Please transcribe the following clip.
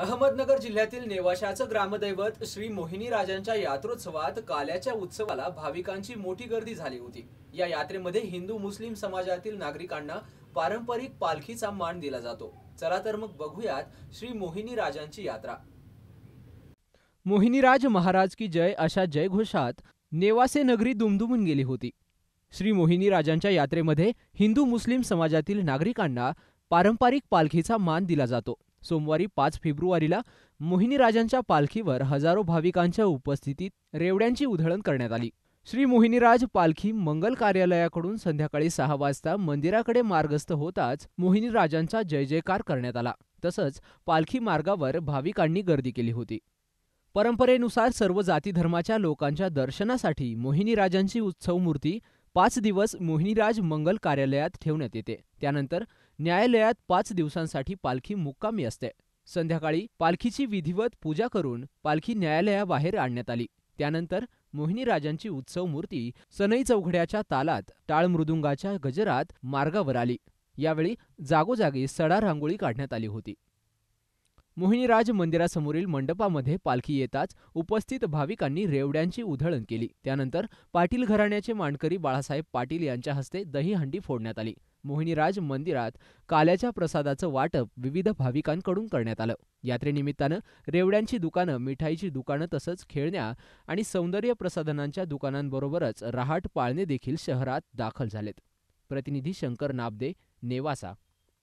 अहमदनगर जिल्ह्यातील नेवाशाचं ग्रामदैवत श्री मोहिनी राजांच्या यात्रोत्सवात काल्याच्या उत्सवाला भाविकांची मोठी गर्दी झाली होती या यात्रेमध्ये हिंदू मुस्लिम समाजातील नागरिकांना पारंपरिक पालखीचा मान दिला जातो चला तर मग बघूयात श्री मोहिनी राजांची यात्रा मोहिनीराज महाराज की जय अशा जयघोषात नेवासे नगरी दुमदुमून गेली होती श्री मोहिनी राजांच्या यात्रेमध्ये हिंदू मुस्लिम समाजातील नागरिकांना पारंपरिक पालखीचा मान दिला जातो सोमवारी पाच फेब्रुवारीला मोहिनीराजांच्या पालखीवर हजारो भाविकांच्या उपस्थितीत रेवड्यांची उधळण करण्यात आली श्री मोहिनीराज पालखी मंगल कार्यालयाकडून संध्याकाळी सहा वाजता मंदिराकडे मार्गस्थ होताच मोहिनीराजांचा जय जयकार करण्यात आला तसंच पालखी मार्गावर भाविकांनी गर्दी केली होती परंपरेनुसार सर्व जाती धर्माच्या लोकांच्या दर्शनासाठी मोहिनीराजांची उत्सव मूर्ती पाच दिवस मोहिनीराज मंगल कार्यालयात ठेवण्यात येते त्यानंतर न्यायालयात पाच दिवसांसाठी पालखी मुक्कामी असते. संध्याकाळी पालखीची विधिवत पूजा करून पालखी न्यायालयाबाहेर आणण्यात आली. त्यानंतर मोहिनीराजांची उत्सव मूर्ती सनई चौघड्याच्या तालात टाळमृदुंगाच्या गजरात मार्गावर आली. यावेळी जागोजागी सडा रांगोळी काढण्यात आली होती. मोहिनीराज मंदिरासमोरील मंडपामध्ये पालखी येताच उपस्थित भाविकांनी रेवड्यांची उधळण केली. त्यानंतर पाटील घराण्याचे मांडकरी बाळासाहेब पाटील यांच्या हस्ते दहीहंडी फोडण्यात आली. मोहिनीराज मंदिरात काल्याच्या प्रसादाचं वाटप विविध भाविकांकडून करण्यात आलं. यात्रेनिमित्तानं रेवड्यांची दुकानं, मिठाईची दुकानं तसंच खेळण्या आणि सौंदर्य प्रसाधनांच्या दुकानांबरोबरच रहाट पाळणे देखील शहरात दाखल झालेत. प्रतिनिधी शंकर नाबदे, नेवासा